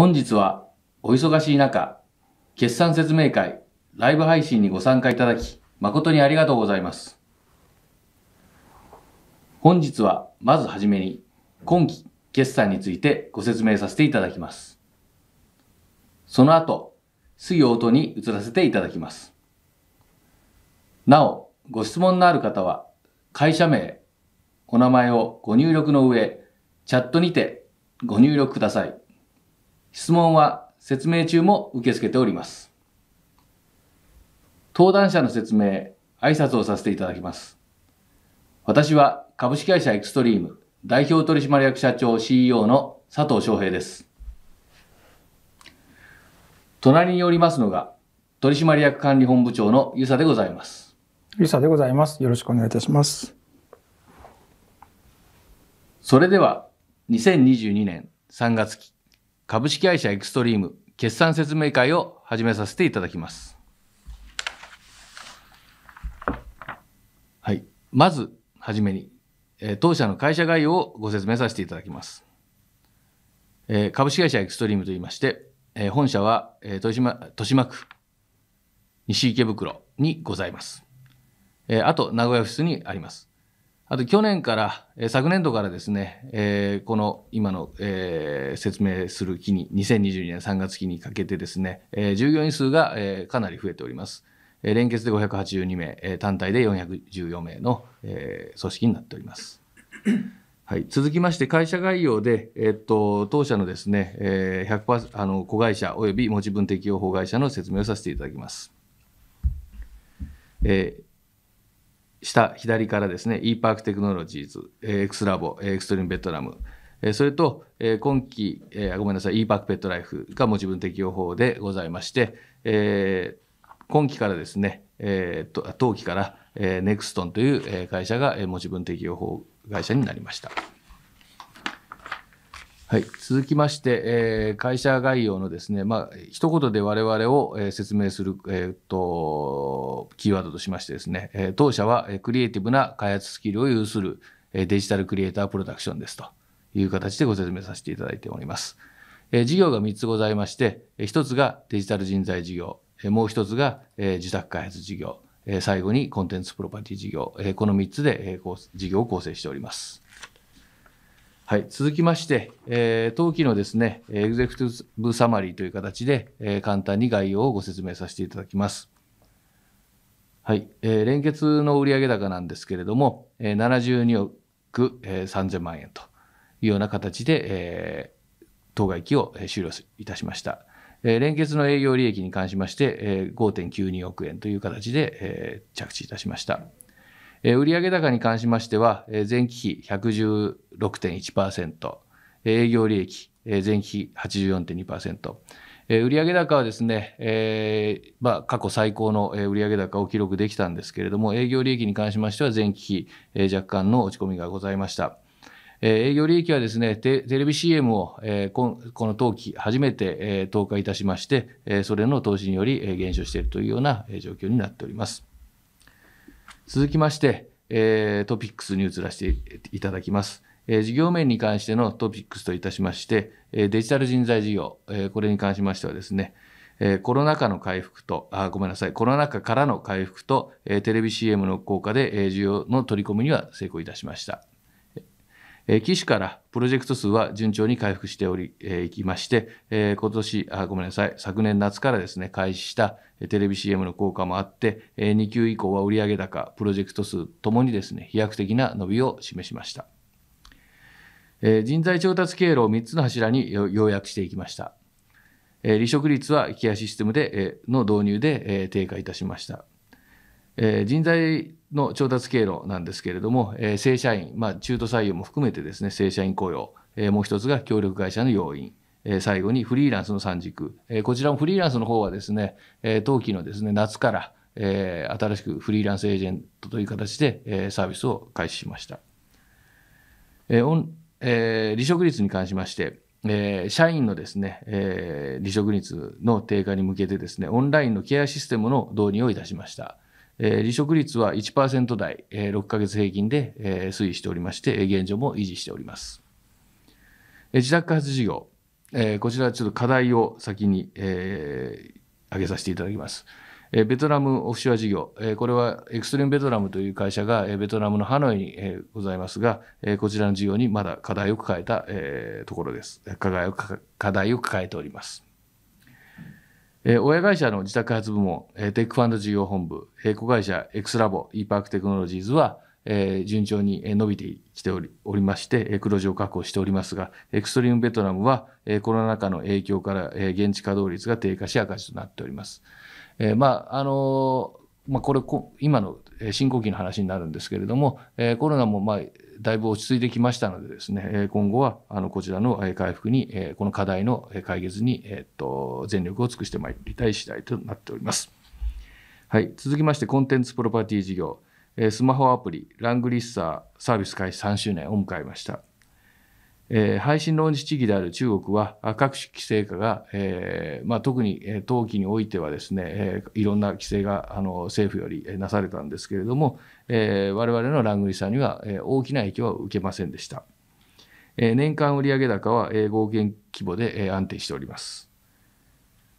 本日はお忙しい中、決算説明会、ライブ配信にご参加いただき、誠にありがとうございます。本日は、まずはじめに、今期決算についてご説明させていただきます。その後、水曜とに移らせていただきます。なお、ご質問のある方は、会社名、お名前をご入力の上、チャットにてご入力ください。質問は説明中も受け付けております。登壇者の説明、挨拶をさせていただきます。私は株式会社エクストリーム代表取締役社長 CEO の佐藤翔平です。隣におりますのが取締役管理本部長のゆさでございます。ゆさでございます。よろしくお願いいたします。それでは2022年3月期株式会社エクストリーム決算説明会を始めさせていただきます。はい。まず、はじめに、えー、当社の会社概要をご説明させていただきます。えー、株式会社エクストリームといいまして、えー、本社は、えー、豊島、豊島区、西池袋にございます。えー、あと、名古屋オフィスにあります。あと去年から、え昨年度からですね、えー、この今の、えー、説明する期に、2022年3月期にかけてですね、えー、従業員数が、えかなり増えております。え連結で582名、え単体で414名の、え組織になっております。はい、続きまして会社概要で、えっと、当社のですね、え100%あの子会社及び持ち分適用法会社の説明をさせていただきます。えー下左からですね e パークテクノロジーズ X ラボエクストリームベトナムそれと今期ごめんなさい e パークペットライフが持ち分適用法でございまして今期からですね当期からネクストンという会社が持ち分適用法会社になりました。はい、続きまして、えー、会社概要のですね、まあ一言で我々を、えー、説明する、えー、っとキーワードとしましてですね、えー、当社は、えー、クリエイティブな開発スキルを有する、えー、デジタルクリエイタープロダクションですという形でご説明させていただいております。えー、事業が3つございまして、1つがデジタル人材事業、もう1つが、えー、自宅開発事業、えー、最後にコンテンツプロパティ事業、えー、この3つで、えー、事業を構成しております。はい、続きまして、えー、当期のですね、エグゼクティブサマリーという形で、えー、簡単に概要をご説明させていただきます。はい、えー、連結の売上高なんですけれども、えー、72億、えー、3000万円というような形で、えー、当該期を終了いたしました。えー、連結の営業利益に関しまして、えー、5.92億円という形で、えー、着地いたしました。売上高に関しましては、前期比116.1%、営業利益、前期比84.2%、ー、売上高はですね、えーまあ、過去最高の売上高を記録できたんですけれども、営業利益に関しましては前期比、若干の落ち込みがございました。営業利益はですね、テレビ CM を、この当期初めて、投下いたしまして、それの投資により減少しているというような状況になっております。続きまして、えー、トピックスに移らせていただきます。え事業面に関してのトピックスといたしまして、えデジタル人材事業、えこれに関しましてはですね、えコロナ禍の回復と、あ、ごめんなさい、コロナ禍からの回復と、えテレビ CM の効果で、え需要の取り込みには成功いたしました。え機種からプロジェクト数は順調に回復しており、えいきまして、え今年あ、ごめんなさい、昨年夏からですね、開始した、テレビ CM の効果もあって、2級以降は売上高、プロジェクト数ともにですね、飛躍的な伸びを示しました。人材調達経路を3つの柱に要約していきました。離職率はケアシステムでの導入で低下いたしました。人材の調達経路なんですけれども、正社員、まあ、中途採用も含めてですね、正社員雇用、もう一つが協力会社の要因。え最後にフリーランスの三軸、えこちらもフリーランスの方はですね、え期のですね、夏から、え新しくフリーランスエージェントという形で、えサービスを開始しました。ええ離職率に関しまして、え社員のですね、え離職率の低下に向けてですね、オンラインのケアシステムの導入をいたしました。え離職率は1%台、え6ヶ月平均で、え推移しておりまして、現状も維持しております。自宅開発事業、えー、こちらちょっと課題を先に、えー、挙げさせていただきます。えー、ベトナムオフショア事業、えー、これはエクストリームベトナムという会社が、えー、ベトナムのハノイに、えー、ございますが、えー、こちらの事業にまだ課題を抱えた、えー、ところです。課題を課題を抱えております。えー、親会社の自宅開発部門、えー、テックファンド事業本部、えー、子会社エクスラボ、e パークテクノロジーズは、えー、順調に伸びてきておりおりまして、えー、黒字を確保しておりますが、エクストリームベトナムは、えー、コロナ禍の影響から、えー、現地稼働率が低下し赤字となっております。えー、まあ、あのー、まあ、これこ、今の進行期の話になるんですけれども、えー、コロナも、まあ、だいぶ落ち着いてきましたのでですね、今後は、あの、こちらの回復に、この課題の解決に、えっと、全力を尽くしてまいりたい次第となっております。はい。続きまして、コンテンツプロパティ事業。えスマホアプリ、ラングリッサーサービス開始3周年を迎えました。え配信の地域である中国は各種規制化が、えー、まあ、特に冬季においてはですね、えー、いろんな規制があの政府よりなされたんですけれども、えー、我々のラングリッサーには、え大きな影響は受けませんでした、え年間売上高は、え合計規模で、え安定しております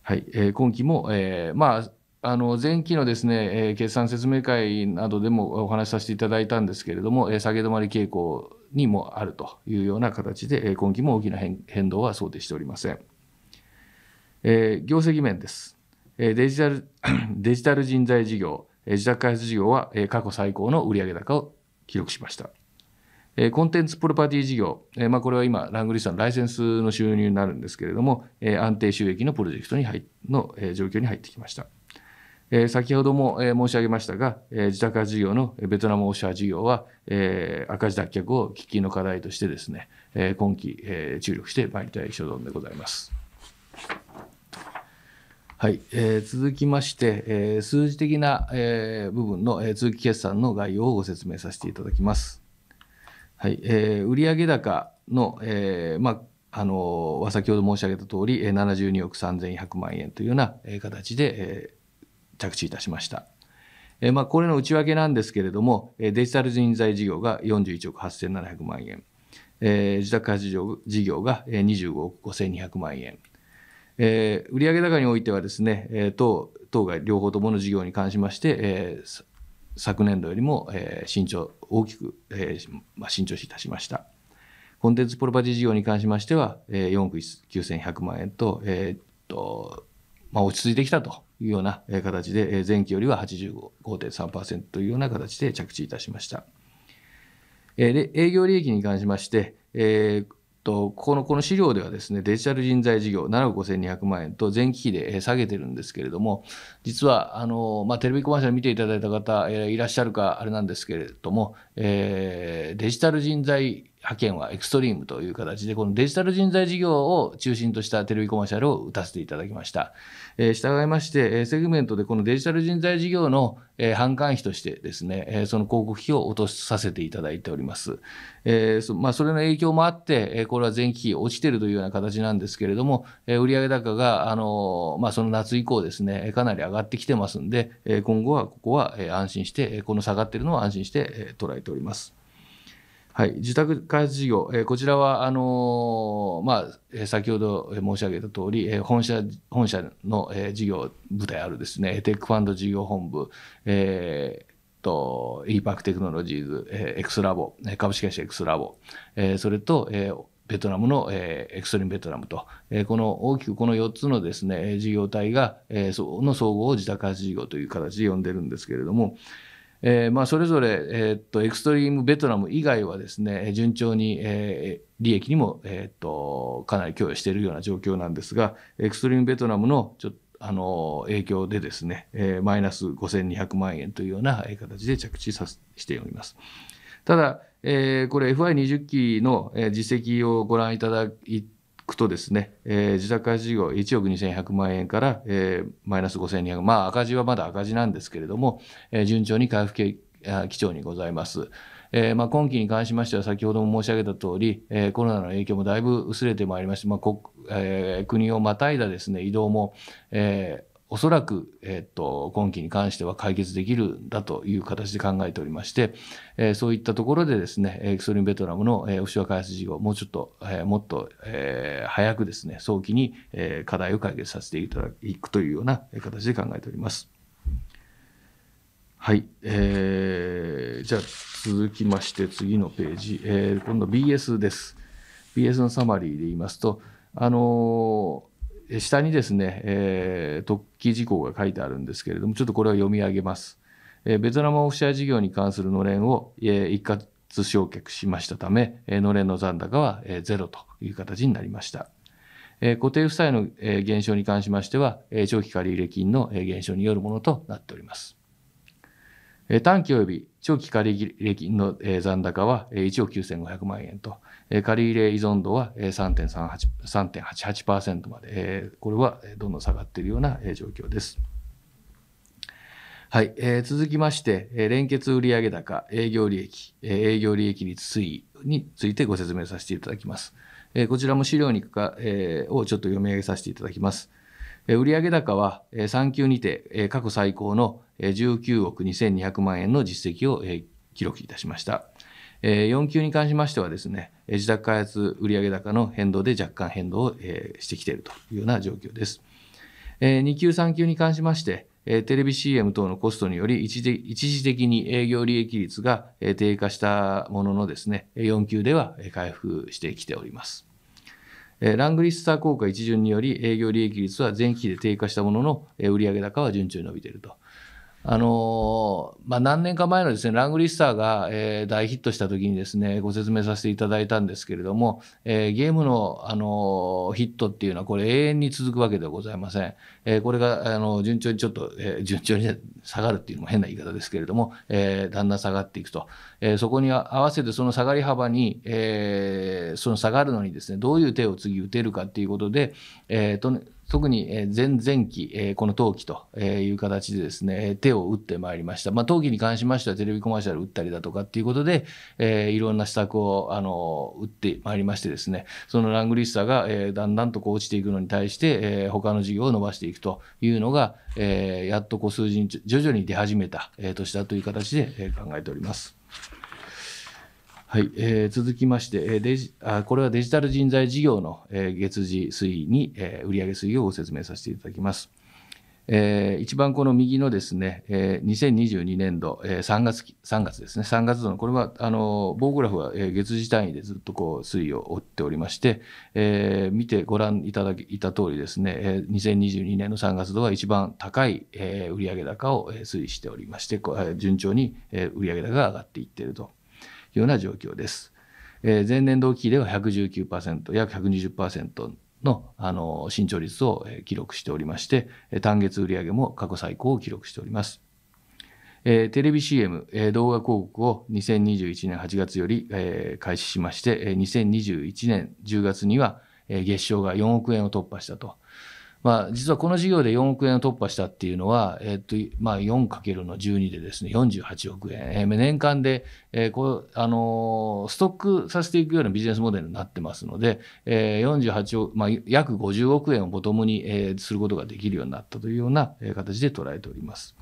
はい、え今期も、えまああの前期のですね、え決算説明会などでもお話しさせていただいたんですけれども、え下げ止まり傾向にもあるというような形で、え今期も大きな変動は想定しておりません。え業績面です。えデジタル デジタル人材事業、え自宅開発事業は、え過去最高の売上高を記録しました。コンテンツプロパティ事業、まあ、これは今、ラングリッサのライセンスの収入になるんですけれども、安定収益のプロジェクトに入の状況に入ってきました。え先ほども、え申し上げましたが、え自宅事業のベトナムオーシャー事業は、え赤字脱却を喫緊の課題としてですね、え今期、え注力してまいりたい所存でございます。はい、えー、続きまして、えー、数字的な、えー、部分の、え通期決算の概要をご説明させていただきます。はい、えー、売上高の、えー、まああのは先ほど申し上げた通り、えー、72億3100万円というような、え形で、え着地いたしました。えまあ、これの内訳なんですけれども、デジタル人材事業が41億8700万円、えー、自宅開発事業が25億5200万円、えー、売上高においてはですね、当当該両方ともの事業に関しまして、えー、昨年度よりも、えー、伸長大きく、えーまあ、伸長いたしました。コンテンツプロパティ事業に関しましては、えー、4億9100万円と、えー、っと、まあ、落ち着いてきたというような形で、前期よりは85.3%というような形で着地いたしました。で営業利益に関しまして、えーと、このこの資料ではですね、デジタル人材事業7億5200万円と前期比で下げてるんですけれども、実は、あの、まあ、テレビコマーシャル見ていただいた方、いらっしゃるかあれなんですけれども、えー、デジタル人材派遣はエクストリームという形で、このデジタル人材事業を中心としたテレビコマーシャルを打たせていただきました。えー、従いまして、えー、セグメントでこのデジタル人材事業の、えー、販管費としてですね、えー、その広告費を落とさせていただいております。えーそまあ、それの影響もあって、えー、これは前期落ちてるというような形なんですけれども、えー、売上高が、あのまあ、その夏以降ですね、かなり上がってきてますんで、えー、今後はここは、えー、安心して、この下がってるのを安心して、えー、捉えております。はい、自宅開発事業、えー、こちらはあのー、まあ、先ほど申し上げた通り、えー、本社本社の、えー、事業部隊あるですね、テックファンド事業本部、えーと、EPAC テクノロジーズ、えクスラボ、株式会社 X ラボ、えー、それと、えー、ベトナムの、えー、エクストリームベトナムと、えー、この大きくこの4つのですね、事業体が、えー、の総合を自宅開発事業という形で呼んでるんですけれども、えーまあ、それぞれ、えー、っとエクストリームベトナム以外はですね順調に、えー、利益にも、えー、っとかなり供与しているような状況なんですがエクストリームベトナムのちょっとあの影響でですね、えー、マイナス5200万円というような形で着地さしております。ただ、えー、これ FI20 期の実績をご覧いただいてくとですね、えー、自宅介事業1億2100万円から、えー、マイナス5200まあ赤字はまだ赤字なんですけれども、えー、順調に回復基調にございます。えー、まあ今期に関しましては先ほども申し上げた通り、えー、コロナの影響もだいぶ薄れてまいりまして、まあ国えー、国をまたいだですね移動も、えーおそらく、えっと、今期に関しては解決できるんだという形で考えておりまして、えそういったところでですね、エクソリンベトナムの、えオフショア開発事業をもうちょっと、えもっと、え早くですね、早期に、え課題を解決させていただくというような形で考えております。はい。えー、じゃあ、続きまして、次のページ。えー、今度 BS です。BS のサマリーで言いますと、あのー下にですね、えー、特記事項が書いてあるんですけれども、ちょっとこれは読み上げます。えー、ベトナムオフシャル事業に関するのれんを、えー、一括償却しましたため、えー、のれんの残高は、えー、ゼロという形になりました。えー、固定負債の、えー、減少に関しましては、えー、長期借入金の、えー、減少によるものとなっております。短期及び長期借入金の残高は1億9500万円と、借り入れ依存度は3.88%まで、これはどんどん下がっているような状況です。はい、え続きまして、え連結売上高、営業利益、え営業利益率推移についてご説明させていただきます。えこちらも資料にか、えをちょっと読み上げさせていただきます。売上高は3級にて過去最高の19億2200万円の実績を記録いたしました。4級に関しましてはですね、自宅開発売上高の変動で若干変動をしてきているというような状況です。2級、3級に関しまして、テレビ CM 等のコストにより一時的に営業利益率が低下したもののですね、4級では回復してきております。えラングリスター効果一巡により営業利益率は前期で低下したものの、え売上高は順調に伸びていると。あのまあ、何年か前のですね、ラングリッサーが、えー、大ヒットした時にですね、ご説明させていただいたんですけれども、えー、ゲームの、あのヒットっていうのはこれ永遠に続くわけではございません。えー、これが、あの順調にちょっと、え順調に下がるっていうのも変な言い方ですけれども、えだんだん下がっていくと。えそこに合わせてその下がり幅に、えその下がるのにですね、どういう手を次打てるかっていうことで、えーと、と特に前前期、この冬季という形でですね、手を打ってまいりました。まあ、冬季に関しましてはテレビコマーシャル打ったりだとかっていうことで、えいろんな施策を、あの、打ってまいりましてですね、そのラングリッサが、えだんだんとこう落ちていくのに対して、え他の事業を伸ばしていくというのが、えやっとこう数字に徐々に出始めた、え年だという形で考えております。はい、えー、続きまして、えー、デジあこれはデジタル人材事業の、えー、月次推移に、えー、売上推移をご説明させていただきます。えー、一番この右のですね、えー、2022年度、えー、3月期、3月ですね、3月度の、これは、あの、棒グラフは、えー、月次単位でずっとこう推移を追っておりまして、えー、見てご覧いただいた通りですね、えー、2022年の3月度は一番高い、えー、売上高を推移しておりまして、順調に、えー、売上高が上がっていっていると。ような状況です。えー、前年同期では119%、約120%のあの伸長率を記録しておりまして、単月売上も過去最高を記録しております。えー、テレビ CM、えー、動画広告を2021年8月より、えー、開始しまして、2021年10月には、えー、月賞が4億円を突破したとまあ、実はこの事業で4億円を突破したっていうのは、えっと、まあ、4×12 の12でですね、48億円。えー、年間で、えー、こう、あのー、ストックさせていくようなビジネスモデルになってますので、えー、48億、まあ、約50億円をボトムに、えー、することができるようになったというような、え形で捉えております。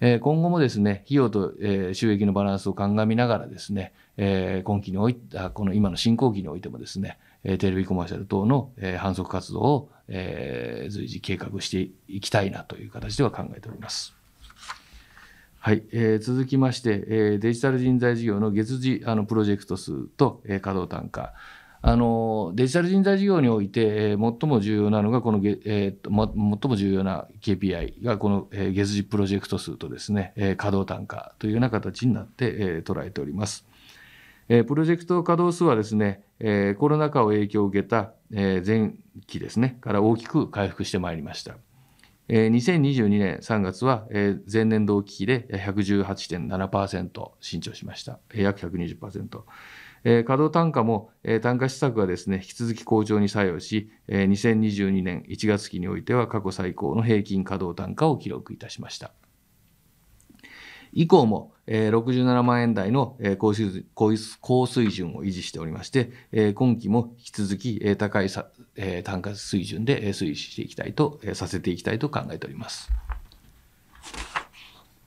え今後もですね、費用と、え収益のバランスを鑑みながらですね、え今期において、この今の進行期においてもですね、テレビコマーシャル等の販促活動をえー、随時計画していきたいなという形では考えております。はい、えー、続きまして、えー、デジタル人材事業の月次あのプロジェクト数と、えー、稼働単価。あのデジタル人材事業において、えー、最も重要なのがこの、えーとま、最も重要な KPI がこの、えー、月次プロジェクト数とですね、えー、稼働単価というような形になって、えー、捉えております。プロジェクト稼働数はですね、コロナ禍を影響を受けた、前期ですね、から大きく回復してまいりました。えー、2022年3月は、え前年同期比で118.7%伸長しました。約120%。え稼働単価も、単価施策がですね、引き続き好調に作用し、え2022年1月期においては過去最高の平均稼働単価を記録いたしました。以降も、えー、67万円台の、えー、高水高水準を維持しておりまして、えー、今期も引き続き、えー、高いさ、えー、単価水準で、えー、推移していきたいと、えー、させていきたいと考えております。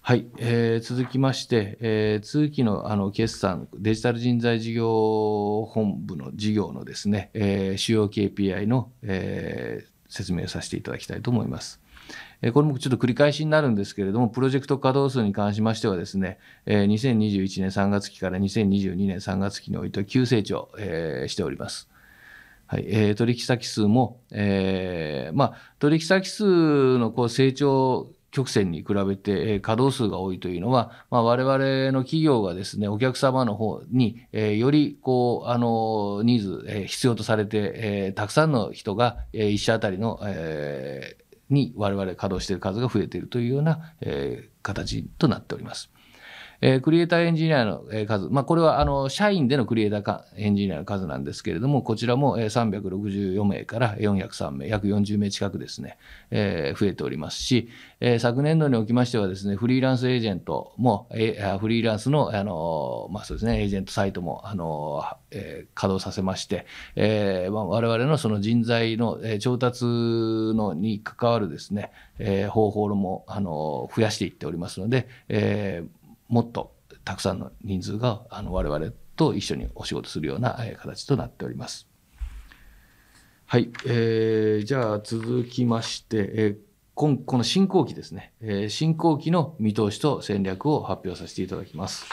はい、えー、続きまして、えー、通期のあの決算、デジタル人材事業本部の事業のですね、えー、主要 KPI の、えー、説明させていただきたいと思います。これもちょっと繰り返しになるんですけれども、プロジェクト稼働数に関しましてはですね、2021年3月期から2022年3月期において急成長、しております。はい取引先数も、まあ、取引先数のこう成長曲線に比べて、稼働数が多いというのは、まあ、我々の企業がですね、お客様の方に、えより、こう、あの、ニーズ、え必要とされて、えたくさんの人が、えー、1社あたりの、えーに我々稼働している数が増えているというような、えー、形となっております。えー、クリエイターエンジニアの数、まあ、これはあの社員でのクリエイターかエンジニアの数なんですけれども、こちらも364名から403名、約40名近くですね、えー、増えておりますし、えー、昨年度におきましてはですね、フリーランスエージェントも、えー、フリーランスのあの、まあ、そうですね、エージェントサイトもあの、えー、稼働させまして、えー我々のその人材の調達のに関わるですね、えー、方法もあの増やしていっておりますので、えーもっとたくさんの人数があの我々と一緒にお仕事するような形となっております。はい、えー、じゃあ続きまして、えー、んこの進行期ですね、えー、進行期の見通しと戦略を発表させていただきます。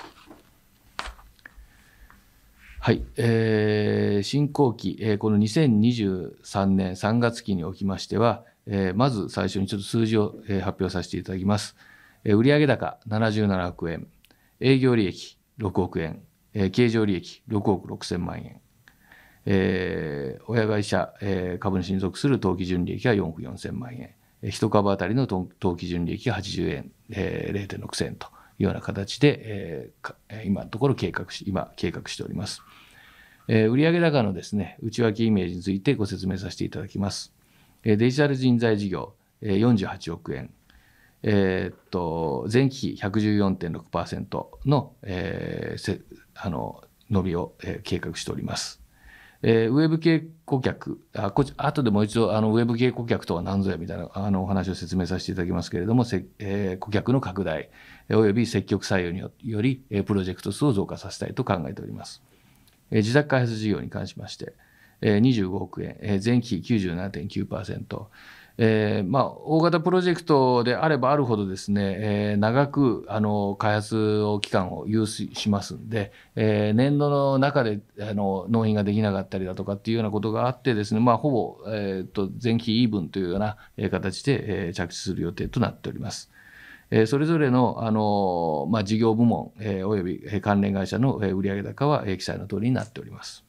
はい、えー、進行期、えー、この2023年3月期におきましては、えー、まず最初にちょっと数字を、え発表させていただきます。売上高77億円、営業利益6億円、経常利益6億6千万円、え親会社、え株主に属する当期純利益は4億4千万円、1株当たりの当期純利益は80円、えー、0.6円というような形で、え今のところ計画し、今計画しております。え売上高のですね、内訳イメージについてご説明させていただきます。デジタル人材事業、48億円、えー、っと前期114.6%の,、えー、あの伸びを、えー、計画しております。えー、ウェブ系顧客、あこ後でもう一度あのウェブ系顧客とは何ぞやみたいなあのお話を説明させていただきますけれども、せえー、顧客の拡大、および積極採用により、えー、プロジェクト数を増加させたいと考えております。えー、自宅開発事業に関しまして、えー、25億円、えー、前期97.9%、えーまあ、大型プロジェクトであればあるほどですね、えー、長くあの開発を期間を有しますんで、えー、年度の中であの納品ができなかったりだとかっていうようなことがあってですね、まあ、ほぼ、えーと、前期イーブンというような形で、えー、着地する予定となっております。えそれぞれのあの、まあ、事業部門、えー、および関連会社の売上高は、えー、記載の通りになっております。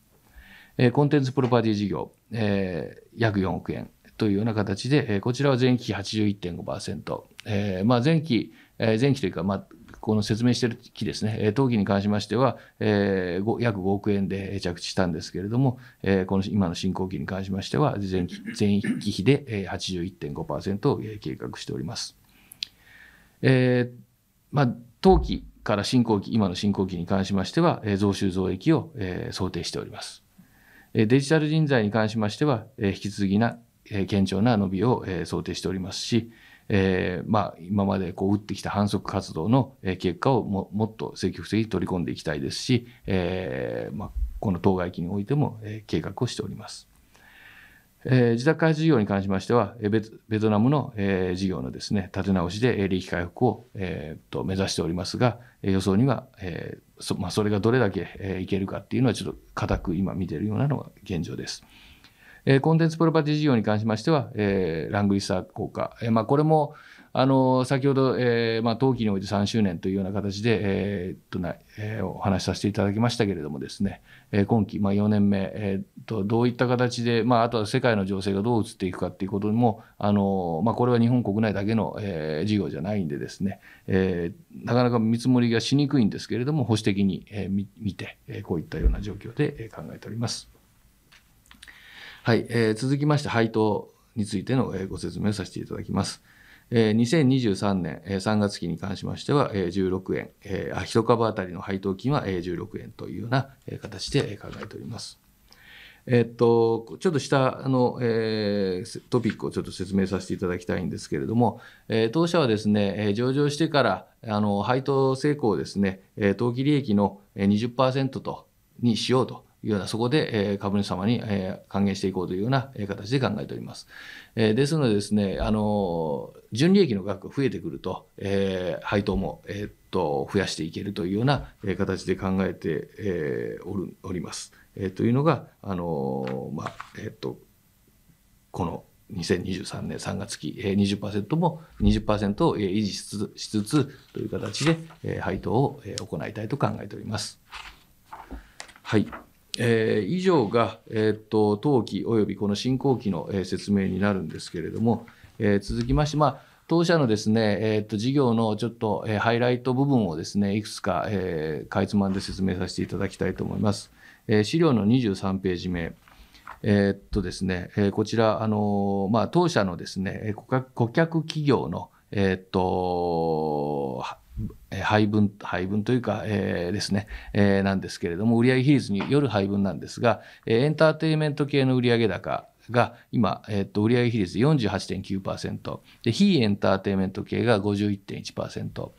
えー、コンテンツプロパティ事業、えー、約4億円。というような形で、こちらは前期81.5%、えー、まあ前期、前期というか、まあ、この説明している期ですね、当期に関しましては、えー、約5億円で着地したんですけれども、えー、この今の進行期に関しましては、前期前期比で81.5%を計画しております。えーまあ、当期から進行期、今の進行期に関しましては、増収増益を想定しております。デジタル人材に関しましては、引き続きな堅調な伸びを想定しておりますし、えー、まあ、今までこう打ってきた反則活動の結果をももっと積極的に取り込んでいきたいですし、えー、まあ、この当該期においても計画をしております。えー、自宅開発事業に関しましては、ベベトナムの、えー、事業のですね、立て直しで利益回復を、えー、と目指しておりますが、予想には、えーそまあ、それがどれだけ、えー、いけるかっていうのは、ちょっと固く今見ているようなのが現状です。えコンテンツプロパティ事業に関しましては、えラングリッサー効果、えまあ、これもあの先ほど、えーまあ、冬季において3周年というような形で、えーとなえー、お話しさせていただきましたけれどもですね、えー、今期、まあ、4年目、えーと、どういった形で、まあ、あとは世界の情勢がどう移っていくかということもあの、まあ、これは日本国内だけの、えー、事業じゃないんでですね、えー、なかなか見積もりがしにくいんですけれども保守的に、えー、見て、えこういったような状況で、え考えております。はい、えー、続きまして配当についてのご説明をさせていただきます。2023年3月期に関しましては16円、1株当たりの配当金は16円というような形で考えております。えっと、ちょっと下の、えー、トピックをちょっと説明させていただきたいんですけれども、えー、当社はですね、上場してからあの配当成功をですね、当期利益の20%とにしようというような、そこで、え株主様に、え還元していこうというような、え形で考えております。えですのでですね、あの純利益の額が増えてくると、え配当も、えっと、増やしていけるというような、え形で考えて、えおる、おります。えというのが、あのまあ、えっと、この、2023年3月期、20%も20%を維持しつつしつつという形で配当を行いたいと考えております。はい。えー、以上が、えー、と当期およびこの進行期の、えー、説明になるんですけれども、えー、続きまして、まあ、当社のですね、えー、と事業のちょっと、えー、ハイライト部分をですねいくつか、えー、かいつまんで説明させていただきたいと思います。えー、資料の23ページ目。えー、っとですね、えー、こちら、あのー、まあ、当社のですね顧客企業の、えっと配分、配分というか、えー、ですね、えー、なんですけれども、売上比率による配分なんですが、エンターテインメント系の売上高が今、えっと、売上比率48.9%、で、非エンターテインメント系が51.1%。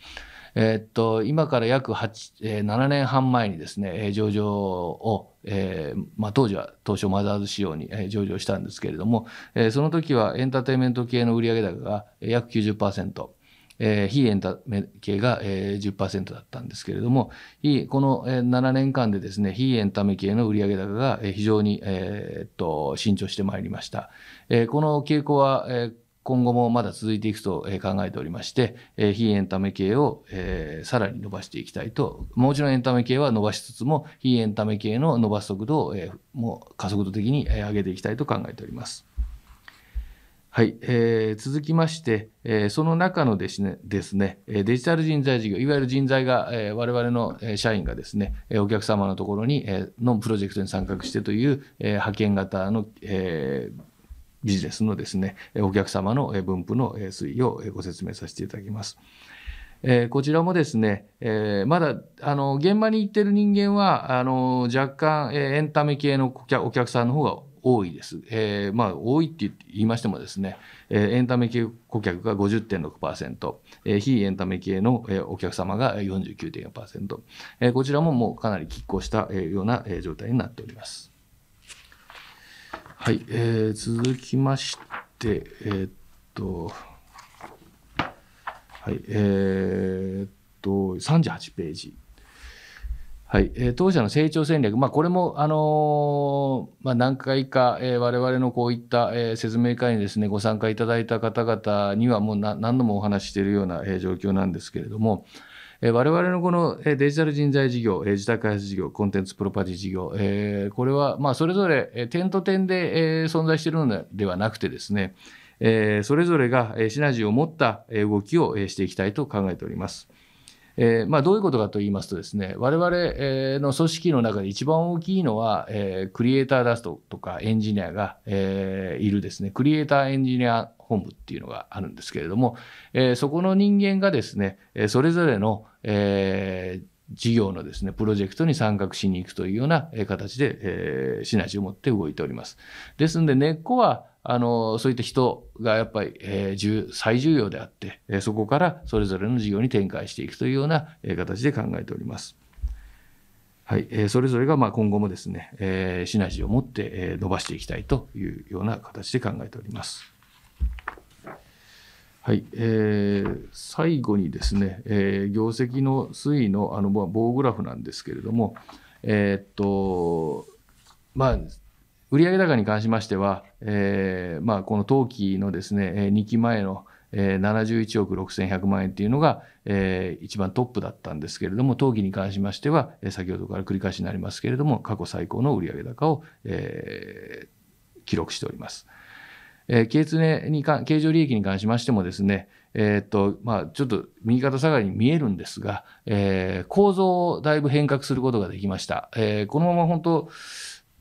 えっと、今から約8、えー、7年半前にですね、上場を、えー、まあ、当時は東証マザーズ仕様に、上場したんですけれども、えー、その時はエンターテインメント系の売上高が約90%。えー、非エンタメ系が、えー、10%だったんですけれども、この7年間でですね、非エンタメ系の売上高が非常に、えー、っと、伸長してまいりました。えー、この傾向は、えー今後もまだ続いていくと考えておりまして、非エンタメ系をさらに伸ばしていきたいと、もちろんエンタメ系は伸ばしつつも、非エンタメ系の伸ばす速度をもう加速度的に上げていきたいと考えております。はい、えー、続きまして、えー、その中のですねですねデジタル人材事業いわゆる人材が、えー、我々の社員がですねお客様のところに、えー、のプロジェクトに参画してという、えー、派遣型の、えー、ビジネスのですねお客様の分布の推移をご説明させていただきます。えー、こちらもですね、えー、まだあの現場に行ってる人間はあの若干、えー、エンタメ系のお客さんの方が多いです。えー、まあ、多いって言いましてもですね、えー、エンタメ系顧客が50.6%、えー、非エンタメ系の、えー、お客様が49.4%、えー、こちらももうかなり拮抗した、えー、ような、えー、状態になっております。はい、えー、続きまして、えー、っと、はい、えー、っと、38ページ。はい、え当社の成長戦略、まあ、これも、あのー、まあ、何回か、えー、我々のこういった、えー、説明会にですね、ご参加いただいた方々にはもう何度もお話ししているような、えー、状況なんですけれども、えー、我々のこの、えー、デジタル人材事業、えー、自宅開発事業、コンテンツプロパティ事業、えー、これは、まあ、それぞれ、えー、点と点で、えー、存在しているのではなくてですね、えー、それぞれが、えー、シナジーを持った、え動きを、えー、していきたいと考えております。えー、まあ、どういうことかと言いますとですね、我々の組織の中で一番大きいのは、えー、クリエイターダストとかエンジニアが、えー、いるですね、クリエイターエンジニア本部っていうのがあるんですけれども、えそこの人間がですね、それぞれの、え事業のですね、プロジェクトに参画しに行くというような形で、えー、シナジーを持って動いております。ですんで、根っこは、あの、そういった人がやっぱり、えー、最重要であって、えそこからそれぞれの事業に展開していくというような、え形で考えております。はい、えそれぞれがま今後もですね、えシナジーを持って、え伸ばしていきたいというような形で考えております。はい、えー、最後にですね、えー、業績の推移のあの棒グラフなんですけれども、えー、っとまあ売上高に関しましては、えー、まあ、この当期のですね、2期前の71億6100万円っていうのが、えー、一番トップだったんですけれども、当期に関しましては、先ほどから繰り返しになりますけれども、過去最高の売上高を、えー、記録しております。えー、経常に経常利益に関しましてもですね、えー、っと、まあ、ちょっと右肩下がりに見えるんですが、えー、構造をだいぶ変革することができました。えー、このまま本当、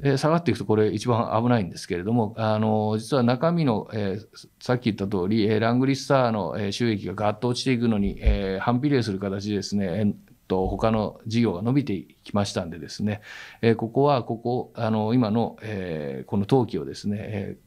え下がっていくとこれ一番危ないんですけれども、あの、実は中身の、えー、さっき言った通り、えラングリッサーの収益がガッと落ちていくのに、えー、反比例する形でですね、えっと、他の事業が伸びてきましたんでですね、えー、ここは、ここ、あの、今の、えこの登記をですね、え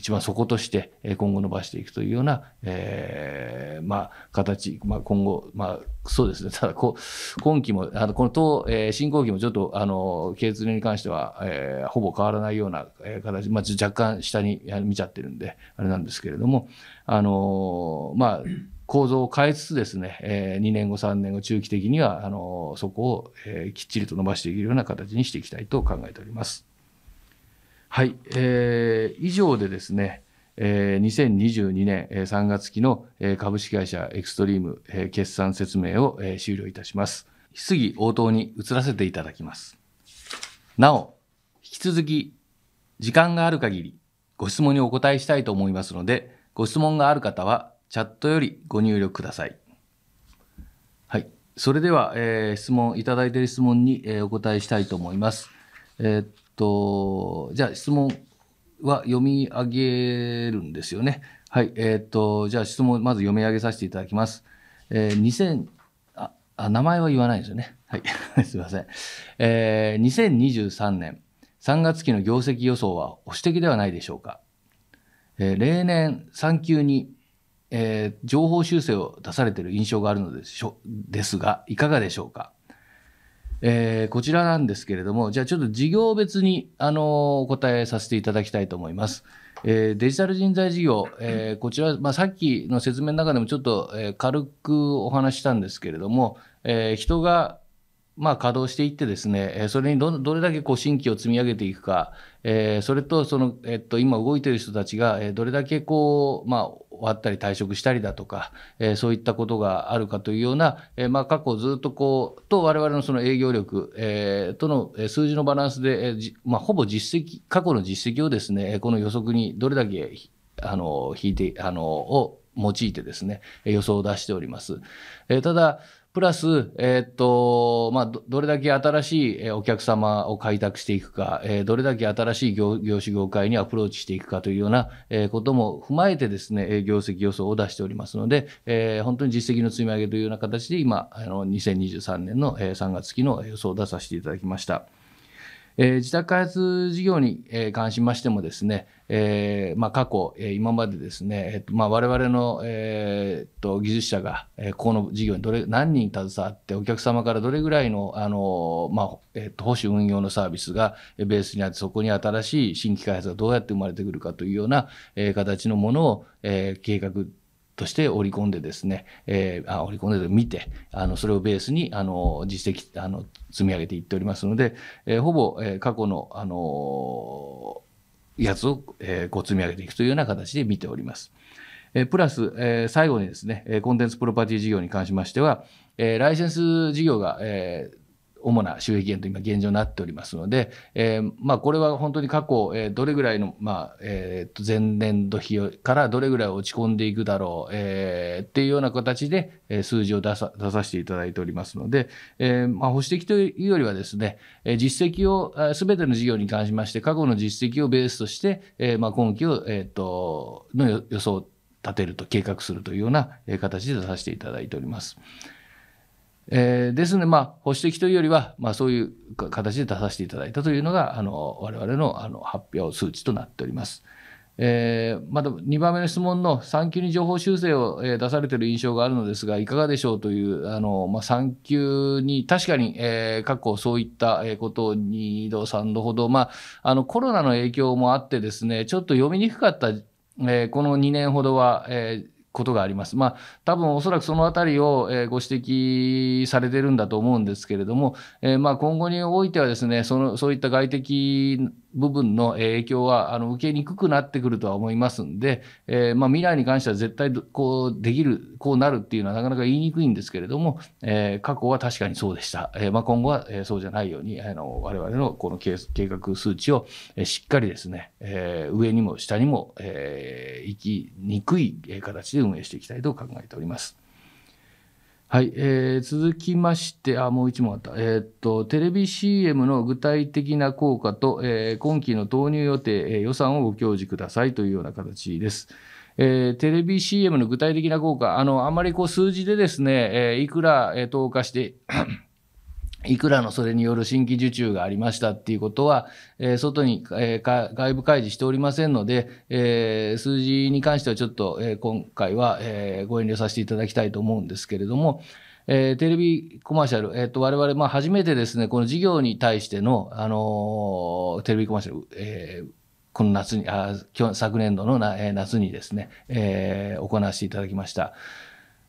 一番底として、今後伸ばしていくというような、えー、まあ、形、まあ、今後、まあ、そうですね。ただ、こ今期も、あの、この当、えー、進行期もちょっと、あの、経通に関しては、えー、ほぼ変わらないような形、まあ、若干下に見ちゃってるんで、あれなんですけれども、あの、まあ、構造を変えつつですね、えー、2年後、3年後、中期的には、あの、そこを、えー、きっちりと伸ばしていけるような形にしていきたいと考えております。はい、えー、以上でですね、えー、2022年3月期の株式会社エクストリーム決算説明を終了いたします。質疑応答に移らせていただきます。なお、引き続き、時間がある限り、ご質問にお答えしたいと思いますので、ご質問がある方は、チャットよりご入力ください。はい。それでは、えー、質問、いただいている質問に、えー、お答えしたいと思います。えー、と、じゃあ質問は読み上げるんですよね。はい。えっ、ー、と、じゃあ質問、まず読み上げさせていただきます。えー、2000あ、あ、名前は言わないですよね。はい。すいません。えー、2023年3月期の業績予想は保守的ではないでしょうか。えー、例年3級に、えー、情報修正を出されている印象があるのでしょですが、いかがでしょうか。えー、こちらなんですけれども、じゃあちょっと事業別に、あのお答えさせていただきたいと思います。えー、デジタル人材事業、えー、こちら、まあ、さっきの説明の中でもちょっと、え軽くお話したんですけれども、え人が、まあ、稼働していってですね、それにどれだけこう新規を積み上げていくか、えー、それとその、えっと、今動いている人たちが、えどれだけこう、まあ、終わったり退職したりだとか、えー、そういったことがあるかというような、えー、まあ、過去ずっとこう、と我々のその営業力、えー、との数字のバランスで、えまあ、ほぼ実績、過去の実績をですね、この予測にどれだけ、あの、引いて、あの、を用いてですね、予想を出しております。えただ、プラス、えっ、と、まあど、どれだけ新しいお客様を開拓していくか、えー、どれだけ新しい業業種業界にアプローチしていくかというような、えー、ことも踏まえてですね、業績予想を出しておりますので、えー、本当に実績の積み上げというような形で、今、あの2023年の3月期の予想を出させていただきました。えー、自宅開発事業に関しましてもですね、えーまあ、過去、えー、今までですね、えーとまあ、我々の、えーと、と技術者が、えー、この事業にどれ何人携わってお客様からどれぐらいのあの、まあえーと、と保守運用のサービスがベースにあってそこに新しい新規開発がどうやって生まれてくるかというような、えー、形のものを、えー、計画として織り込んでですね、えー、あ織り込んで見て、あのそれをベースにあの実績あの積み上げていっておりますので、えー、ほぼ、えー、過去の、あのーやつを、えー、こう積み上げていくというような形で見ております。えー、プラス、えー、最後にですね、コンテンツプロパティ事業に関しましては、えー、ライセンス事業が、えー、主な収益源と今現状になっておりますので、えー、まあ、これは本当に過去、えー、どれぐらいの、まあえー、と前年度比からどれぐらい落ち込んでいくだろう、えー、っていうような形で、え数字を出さ出させていただいておりますので、えまあ、保守的というよりはですね、え実績をすべての事業に関しまして過去の実績をベースとして、えまあ、今期を、えーと、との予想を立てると計画するというような形で出させていただいております。えー、ですので、まあ、保守的というよりは、まあ、そういう形で出させていただいたというのが、あの、我々のあの発表数値となっております。えー、また2番目の質問の産休に情報修正を出されている印象があるのですが、いかがでしょうという、あのまあ、産休に確かに、えー、過去そういったことを2度、3度ほど、まあ、あのコロナの影響もあってですね、ちょっと読みにくかった、えー、この2年ほどは、えーことがあります。まあ、多分おそらくそのあたりを、えー、ご指摘されてるんだと思うんですけれども、えー、まあ今後においてはですね、そのそういった外的部分の影響はあの受けにくくなってくるとは思いますんで、えー、まあ、未来に関しては絶対こうできる、こうなるっていうのはなかなか言いにくいんですけれども、えー、過去は確かにそうでした。えー、まあ、今後は、えそうじゃないように、あの我々のこの計画数値を、えしっかりですね、え上にも下にも、え行きにくい形で運営していきたいと考えております。はい、えー、続きまして、あ、もう一問あった。えー、っと、テレビ CM の具体的な効果と、えー、今期の投入予定、えー、予算をご教示くださいというような形です。えー、テレビ CM の具体的な効果、あの、あまりこう数字でですね、えー、いくら、えー、投下していくらのそれによる新規受注がありましたっていうことは、えー、外に、えー、外部開示しておりませんので、えー、数字に関してはちょっと、えー、今回は、えー、ご遠慮させていただきたいと思うんですけれども、えー、テレビコマーシャル、えーと、我々、まあ、初めてですね、この事業に対しての、あのー、テレビコマーシャル、えー、この夏に、あ昨年度のな、え夏にですね、えー、行わせていただきました。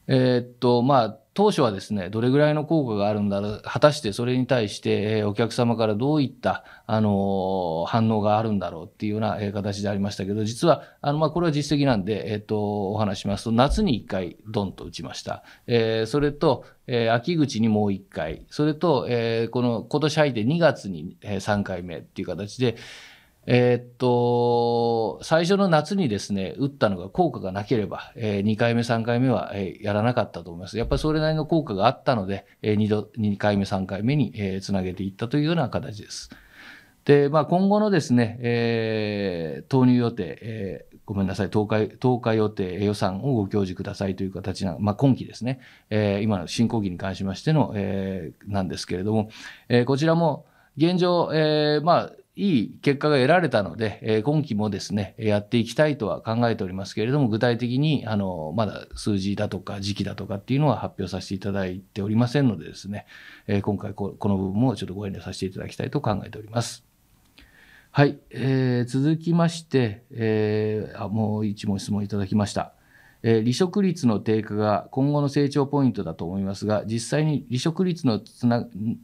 えー、っと、まあ、当初はですね、どれぐらいの効果があるんだろう、果たしてそれに対して、えー、お客様からどういった、あのー、反応があるんだろうっていうような、えー、形でありましたけど、実は、あの、まあ、これは実績なんで、えっ、と、お話しますと、夏に1回、ドンと打ちました。えそれと、え秋口にもう1回、それと、えこの、今年入って2月に、え3回目っていう形で、えー、っと、最初の夏にですね、打ったのが効果がなければ、えー、2回目、3回目は、えー、やらなかったと思います。やっぱりそれなりの効果があったので、えー、2, 度2回目、3回目に、えー、つなげていったというような形です。で、まあ、今後のですね、えー、投入予定、えー、ごめんなさい、投海東海予定予算をご教示くださいという形な、まあ、今期ですね、えー、今の進行期に関しましての、えー、なんですけれども、えー、こちらも現状、えー、まあ、いい結果が得られたので、え今期もですね、やっていきたいとは考えておりますけれども、具体的に、あの、まだ数字だとか時期だとかっていうのは発表させていただいておりませんのでですね、え今回この部分もちょっとご遠慮させていただきたいと考えております。はい、えー、続きまして、えー、あもう一問質問いただきました。えー、離職率の低下が今後の成長ポイントだと思いますが、実際に離職率の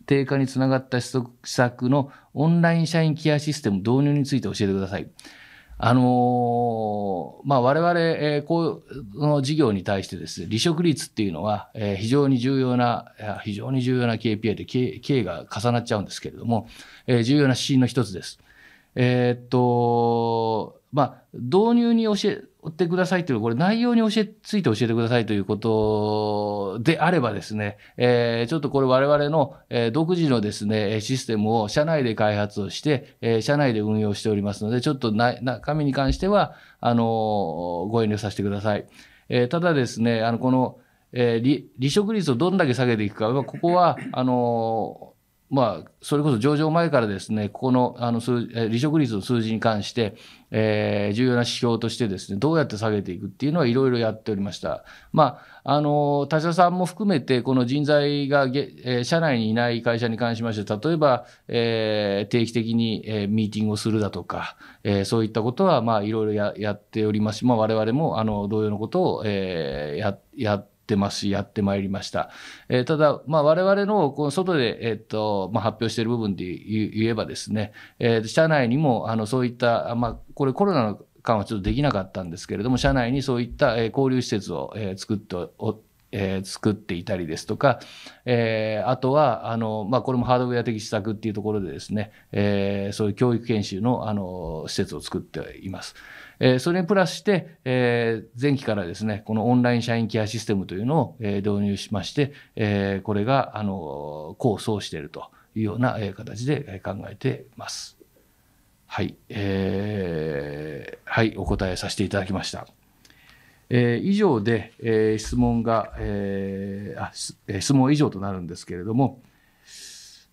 低下につながった施策のオンライン社員ケアシステム導入について教えてください。あのー、まあ、我々、えー、この事業に対してですね、離職率っていうのは、えー、非常に重要な、非常に重要な KPI で、K, K が重なっちゃうんですけれども、えー、重要な指針の一つです。えー、っと、まあ、導入に教えてくださいという、これ内容に教え、ついて教えてくださいということであればですね、えー、ちょっとこれ我々の、え独自のですね、システムを社内で開発をして、え社内で運用しておりますので、ちょっとな中身に関しては、あのご遠慮させてください。えー、ただですね、あの、この、えー、離職率をどんだけ下げていくか、ここは、あのまあ、それこそ上場前からですね、ここのあの数離職率の数字に関して、えー、重要な指標としてですね、どうやって下げていくっていうのはいろいろやっておりました。まあ、あの、他社さんも含めて、この人材が、えー、社内にいない会社に関しまして、例えば、えー、定期的に、えー、ミーティングをするだとか、えー、そういったことは、まあ、いろいろややっておりますし、まあ、我々も、あの、同様のことを、えー、や、やって、ってますし、やってまいりました。えー、ただ、まあ、我々のこの外で、えーとまあ、発表している部分で言えばですね、えー、社内にもあのそういった、まあ、これコロナの間はちょっとできなかったんですけれども、社内にそういった交流施設を作っておえー、作っていたりですとか、えー、あとはあの、まあ、これもハードウェア的施策っていうところでですね、えー、そういう教育研修のあの施設を作っています。えー、それにプラスして、えー、前期からですね、このオンライン社員ケアシステムというのを、えー、導入しまして、えー、これがあの功を奏しているというような、え形で考えています。はい、えー、はい、お答えさせていただきました。えー、以上で、えー、質問が、えー、あ質問以上となるんですけれども、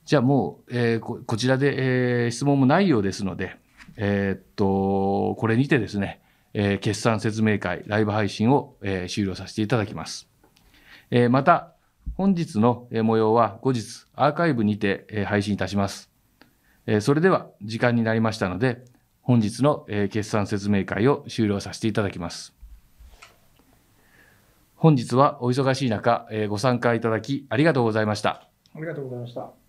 じゃあもう、えー、ここちらで、えー、質問もないようですので、えー、っと、これにてですね、えー、決算説明会ライブ配信を、えー、終了させていただきます。えー、また、本日の模様は後日アーカイブにて配信いたします。それでは時間になりましたので、本日の決算説明会を終了させていただきます。本日はお忙しい中、えー、ご参加いただきありがとうございました。ありがとうございました。